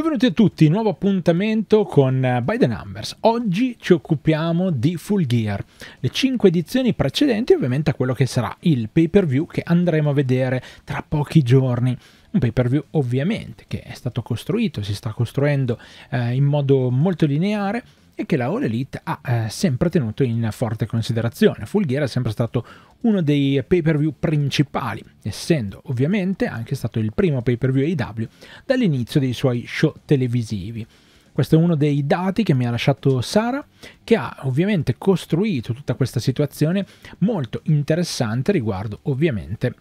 Benvenuti a tutti, nuovo appuntamento con eh, By the Numbers. Oggi ci occupiamo di Full Gear, le 5 edizioni precedenti ovviamente a quello che sarà il pay-per-view che andremo a vedere tra pochi giorni un pay per view ovviamente che è stato costruito, si sta costruendo eh, in modo molto lineare e che la All Elite ha eh, sempre tenuto in forte considerazione. Full Gear è sempre stato uno dei pay per view principali, essendo ovviamente anche stato il primo pay per view AW dall'inizio dei suoi show televisivi. Questo è uno dei dati che mi ha lasciato Sara, che ha ovviamente costruito tutta questa situazione molto interessante riguardo ovviamente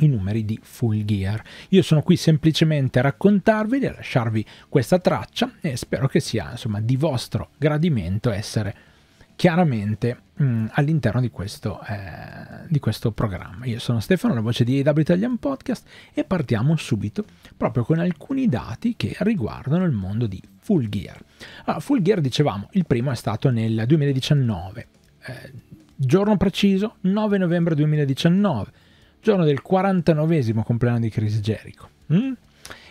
i numeri di Full Gear. Io sono qui semplicemente a raccontarvi, a lasciarvi questa traccia e spero che sia insomma di vostro gradimento essere chiaramente mh, mm, all'interno di questo, eh, di questo programma. Io sono Stefano, la voce di AW Italian Podcast e partiamo subito proprio con alcuni dati che riguardano il mondo di Full Gear. Allora, ah, Full Gear, dicevamo, il primo è stato nel 2019, eh, giorno preciso 9 novembre 2019, giorno del 49 esimo compleanno di Chris Jericho. Mm?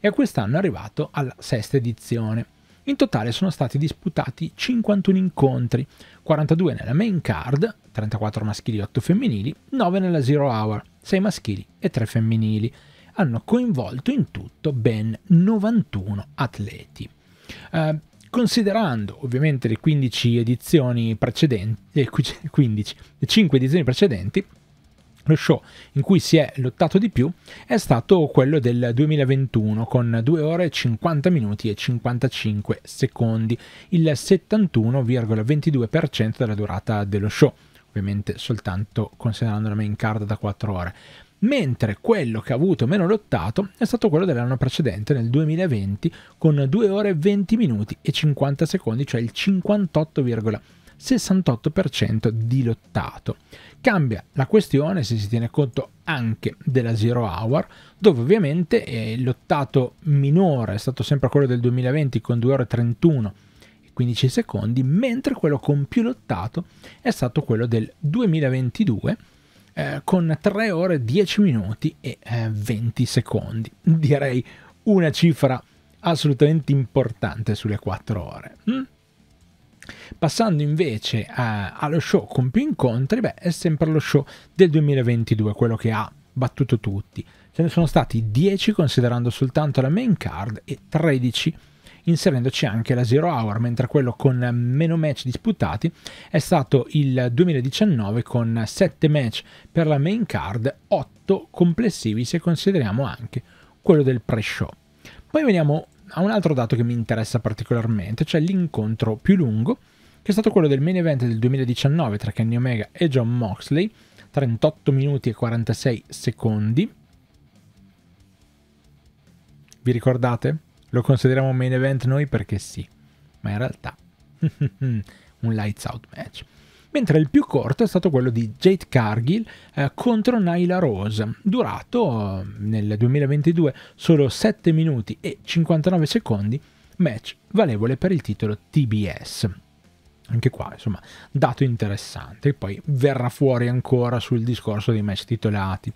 E quest'anno è arrivato alla sesta edizione in totale sono stati disputati 51 incontri, 42 nella main card, 34 maschili e 8 femminili, 9 nella zero hour, 6 maschili e 3 femminili. Hanno coinvolto in tutto ben 91 atleti. Eh, considerando ovviamente le 15 edizioni precedenti, eh, le, 15, le 5 edizioni precedenti, lo show in cui si è lottato di più è stato quello del 2021 con 2 ore 50 minuti e 55 secondi, il 71,22% della durata dello show, ovviamente soltanto considerando la main card da 4 ore. Mentre quello che ha avuto meno lottato è stato quello dell'anno precedente, nel 2020, con 2 ore 20 minuti e 50 secondi, cioè il 58,5%. 68% di lottato. Cambia la questione se si tiene conto anche della Zero Hour, dove ovviamente eh, il l'ottato minore è stato sempre quello del 2020 con 2 ore 31 e 15 secondi, mentre quello con più lottato è stato quello del 2022 eh, con 3 ore 10 minuti e eh, 20 secondi. Direi una cifra assolutamente importante sulle 4 ore. Mm? Passando invece a, eh, allo show con più incontri, beh, è sempre lo show del 2022, quello che ha battuto tutti. Ce ne sono stati 10 considerando soltanto la main card e 13 inserendoci anche la Zero Hour, mentre quello con meno match disputati è stato il 2019 con 7 match per la main card, 8 complessivi se consideriamo anche quello del pre-show. Poi veniamo a un altro dato che mi interessa particolarmente, cioè l'incontro più lungo, che è stato quello del main event del 2019 tra Kenny Omega e John Moxley, 38 minuti e 46 secondi. Vi ricordate? Lo consideriamo main event noi perché sì, ma in realtà un lights out match mentre il più corto è stato quello di Jade Cargill eh, contro Naila Rose, durato eh, nel 2022 solo 7 minuti e 59 secondi, match valevole per il titolo TBS. Anche qua, insomma, dato interessante, che poi verrà fuori ancora sul discorso dei match titolati.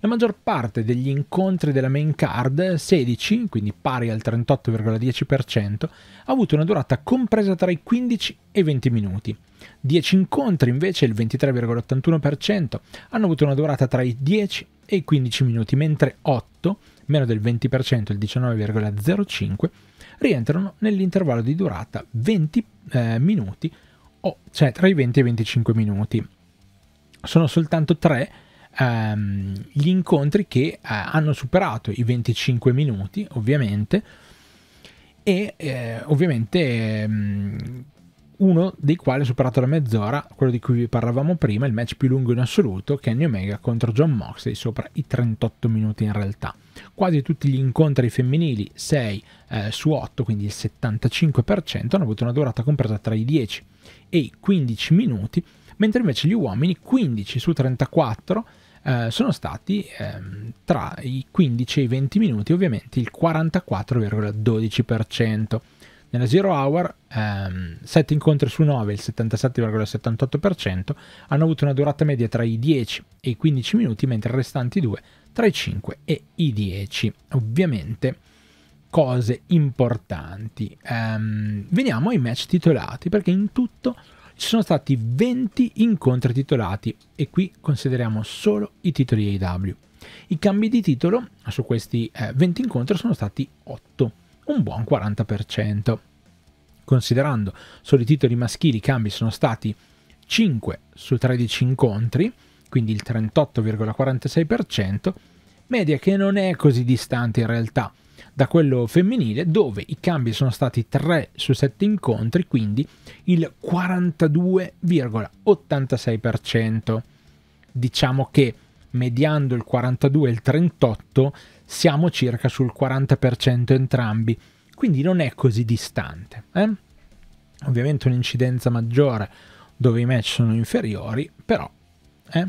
La maggior parte degli incontri della main card, 16, quindi pari al 38,10%, ha avuto una durata compresa tra i 15 e i 20 minuti. 10 incontri invece, il 23,81%, hanno avuto una durata tra i 10 e i 15 minuti, mentre 8, meno del 20%, il 19,05%, rientrano nell'intervallo di durata 20 eh, minuti, o cioè tra i 20 e i 25 minuti. Sono soltanto 3 ehm, gli incontri che eh, hanno superato i 25 minuti, ovviamente, e eh, ovviamente ehm, uno dei quali ha superato la mezz'ora, quello di cui vi parlavamo prima, il match più lungo in assoluto, Kenny Omega contro John Moxley, sopra i 38 minuti in realtà. Quasi tutti gli incontri femminili, 6 eh, su 8, quindi il 75%, hanno avuto una durata compresa tra i 10 e i 15 minuti, mentre invece gli uomini, 15 su 34, eh, sono stati eh, tra i 15 e i 20 minuti, ovviamente il 44,12%. Nella Zero Hour, ehm, 7 incontri su 9, il 77,78%, hanno avuto una durata media tra i 10 e i 15 minuti, mentre i restanti due tra i 5 e i 10. Ovviamente cose importanti. Ehm, veniamo ai match titolati, perché in tutto ci sono stati 20 incontri titolati e qui consideriamo solo i titoli AEW. I cambi di titolo su questi eh, 20 incontri sono stati 8 un buon 40%. Considerando solo i titoli maschili, i cambi sono stati 5 su 13 incontri, quindi il 38,46%, media che non è così distante in realtà da quello femminile, dove i cambi sono stati 3 su 7 incontri, quindi il 42,86%. Diciamo che mediando il 42 e il 38 siamo circa sul 40% entrambi, quindi non è così distante. Eh? Ovviamente un'incidenza maggiore dove i match sono inferiori, però eh,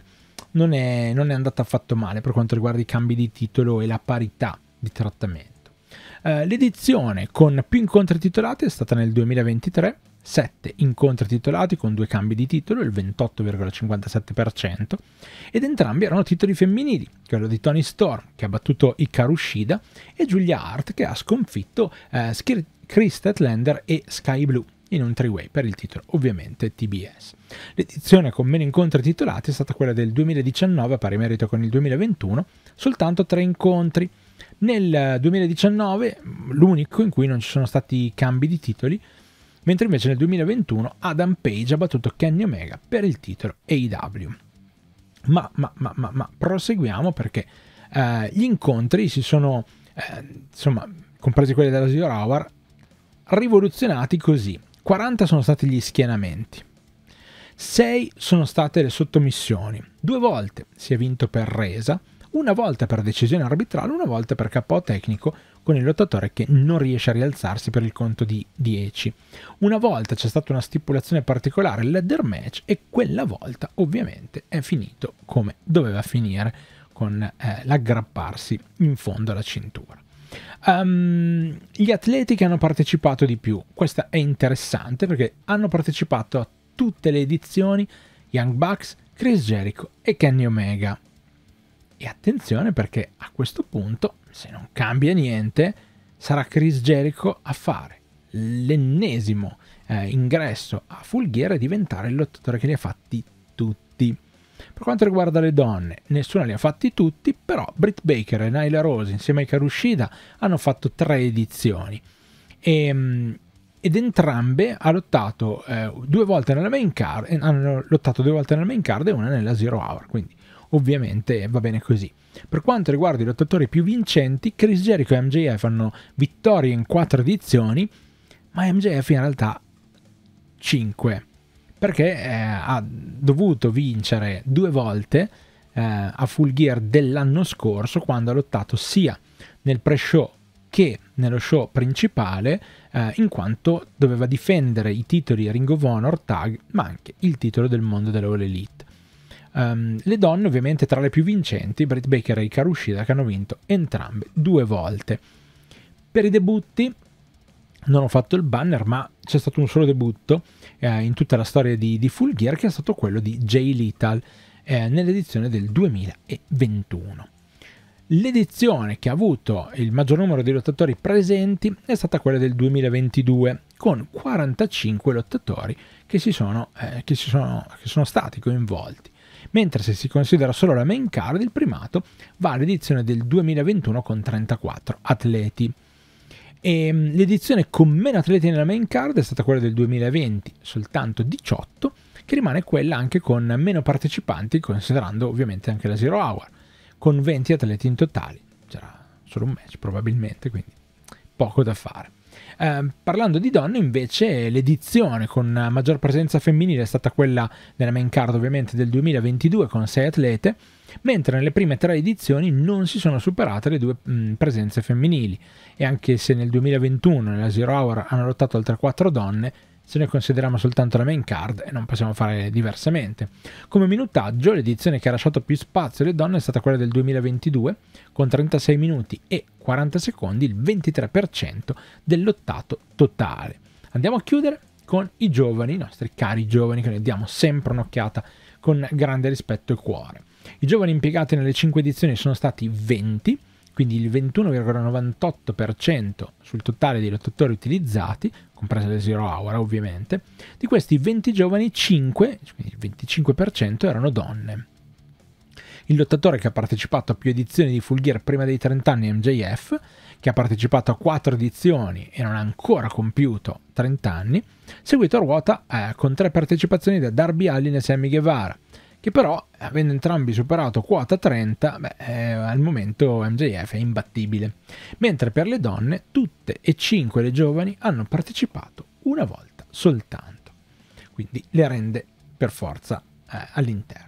non, è, non, è, andata affatto male per quanto riguarda i cambi di titolo e la parità di trattamento. Eh, l'edizione con più incontri titolati è stata nel 2023 7 incontri titolati con due cambi di titolo, il 28,57%, ed entrambi erano titoli femminili, quello di Tony Storm che ha battuto Hikaru Shida e Julia Hart che ha sconfitto eh, Chris Tetlander e Sky Blue in un three-way per il titolo ovviamente TBS. L'edizione con meno incontri titolati è stata quella del 2019 a pari merito con il 2021, soltanto tre incontri. Nel 2019 mm, l'unico in cui non ci sono stati cambi di titoli mentre invece nel 2021 Adam Page ha battuto Kenny Omega per il titolo AEW. Ma, ma, ma, ma, ma proseguiamo perché eh, gli incontri si sono, eh, insomma, compresi quelli della Zero Hour, rivoluzionati così. 40 sono stati gli schienamenti, 6 sono state le sottomissioni, due volte si è vinto per resa, una volta per decisione arbitrale, una volta per KO tecnico con il lottatore che non riesce a rialzarsi per il conto di 10. Una volta c'è stata una stipulazione particolare, il ladder match, e quella volta ovviamente è finito come doveva finire, con eh, l'aggrapparsi in fondo alla cintura. Um, gli atleti che hanno partecipato di più, questa è interessante perché hanno partecipato a tutte le edizioni Young Bucks, Chris Jericho e Kenny Omega. E attenzione perché a questo punto, se non cambia niente, sarà Chris Jericho a fare l'ennesimo eh, ingresso a Fulghiera e diventare il lottatore che li ha fatti tutti. Per quanto riguarda le donne, nessuna li ha fatti tutti, però Britt Baker e Nyla Rose insieme ai Karushida hanno fatto tre edizioni. E, ehm, ed entrambe ha lottato, eh, due volte nella main card, eh, hanno lottato due volte nella main card e una nella Zero Hour, quindi ovviamente va bene così. Per quanto riguarda i lottatori più vincenti, Chris Jericho e MJF hanno vittorie in 4 edizioni, ma MJF in realtà 5, perché eh, ha dovuto vincere due volte eh, a Full Gear dell'anno scorso, quando ha lottato sia nel pre-show che nello show principale, eh, in quanto doveva difendere i titoli Ring of Honor Tag, ma anche il titolo del mondo dell'All Elite. Um, le donne ovviamente tra le più vincenti, Britt Baker e Hikaru Shida che hanno vinto entrambe due volte. Per i debutti non ho fatto il banner, ma c'è stato un solo debutto eh, in tutta la storia di, di, Full Gear che è stato quello di Jay Little eh, nell'edizione del 2021. L'edizione che ha avuto il maggior numero di lottatori presenti è stata quella del 2022, con 45 lottatori che, si sono, eh, che, si sono, che sono stati coinvolti mentre se si considera solo la main card il primato va all'edizione del 2021 con 34 atleti. E ehm, l'edizione con meno atleti nella main card è stata quella del 2020, soltanto 18, che rimane quella anche con meno partecipanti, considerando ovviamente anche la Zero Hour, con 20 atleti in totale. C'era solo un match probabilmente, quindi poco da fare. Ehm, parlando di donne, invece, l'edizione con maggior presenza femminile è stata quella della main card, ovviamente, del 2022 con 6 atlete, mentre nelle prime tre edizioni non si sono superate le due mh, presenze femminili. E anche se nel 2021 nella Zero Hour hanno lottato altre 4 donne, se noi consideriamo soltanto la main card e eh, non possiamo fare diversamente. Come minutaggio, l'edizione che ha lasciato più spazio alle donne è stata quella del 2022, con 36 minuti e 40 secondi, il 23% dell'ottato totale. Andiamo a chiudere con i giovani, i nostri cari giovani, che noi diamo sempre un'occhiata con grande rispetto e cuore. I giovani impiegati nelle 5 edizioni sono stati 20, quindi il 21,98% sul totale dei lottatori utilizzati, comprese le Zero Hour ovviamente, di questi 20 giovani 5, quindi il 25% erano donne. Il lottatore che ha partecipato a più edizioni di Full Gear prima dei 30 anni MJF, che ha partecipato a 4 edizioni e non ha ancora compiuto 30 anni, seguito a ruota eh, con 3 partecipazioni da Darby Allin e Sammy Guevara, che però avendo entrambi superato quota 30, beh, eh, al momento MJF è imbattibile, mentre per le donne tutte e cinque le giovani hanno partecipato una volta soltanto, quindi le rende per forza eh, all'interno.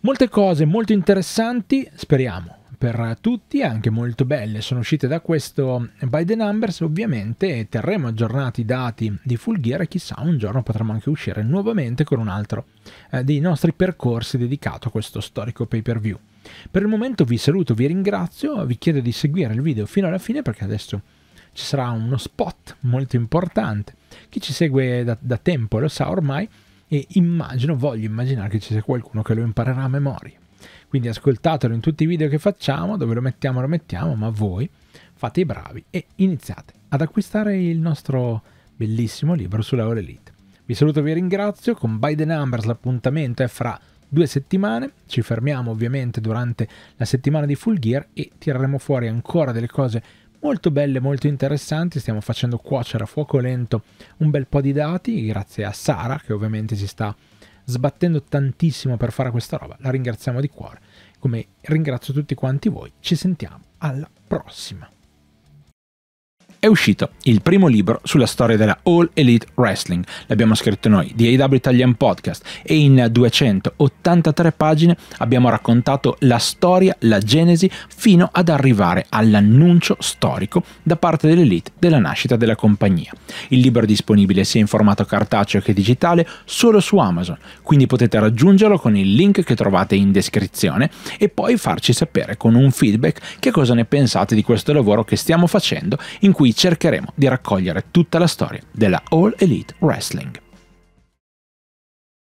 Molte cose molto interessanti, speriamo per tutti, anche molto belle, sono uscite da questo by the numbers, ovviamente terremo aggiornati i dati di Fulghera e chissà un giorno potremo anche uscire nuovamente con un altro eh, dei nostri percorsi dedicato a questo storico pay per view. Per il momento vi saluto, vi ringrazio, vi chiedo di seguire il video fino alla fine perché adesso ci sarà uno spot molto importante. Chi ci segue da, da tempo lo sa ormai e immagino, voglio immaginare che ci sia qualcuno che lo imparerà a memoria. Quindi ascoltatelo in tutti i video che facciamo, dove lo mettiamo, lo mettiamo, ma voi fate i bravi e iniziate ad acquistare il nostro bellissimo libro sulla All Elite. Vi saluto e vi ringrazio, con By the Numbers l'appuntamento è fra due settimane, ci fermiamo ovviamente durante la settimana di Full Gear e tireremo fuori ancora delle cose molto belle, molto interessanti, stiamo facendo cuocere a fuoco lento un bel po' di dati, grazie a Sara che ovviamente si sta sbattendo tantissimo per fare questa roba. La ringraziamo di cuore. Come ringrazio tutti quanti voi, ci sentiamo alla prossima è uscito il primo libro sulla storia della All Elite Wrestling. L'abbiamo scritto noi di AW Italian Podcast e in 283 pagine abbiamo raccontato la storia, la genesi, fino ad arrivare all'annuncio storico da parte dell'Elite della nascita della compagnia. Il libro è disponibile sia in formato cartaceo che digitale solo su Amazon, quindi potete raggiungerlo con il link che trovate in descrizione e poi farci sapere con un feedback che cosa ne pensate di questo lavoro che stiamo facendo in cui cui cercheremo di raccogliere tutta la storia della All Elite Wrestling.